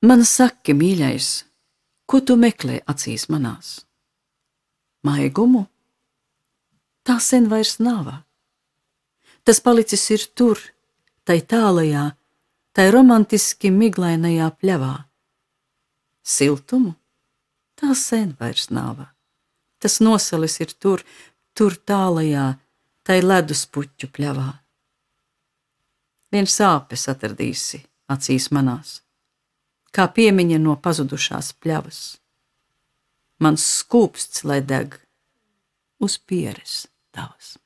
Man saki, mīļais, ko tu meklē acīs manās? Maigumu? Tā sen vairs nav. Tas palicis ir tur, tai tālajā, tai romantiski miglainajā pļavā. Siltumu? Tā sen vairs nav. Tas nosalis ir tur, tur tālajā, tai ledus puķu pļavā. Vien sāpes atradīsi acīs manās kā piemiņa no pazudušās pļavas. Mans skūpsts lai deg uz pieres tavas.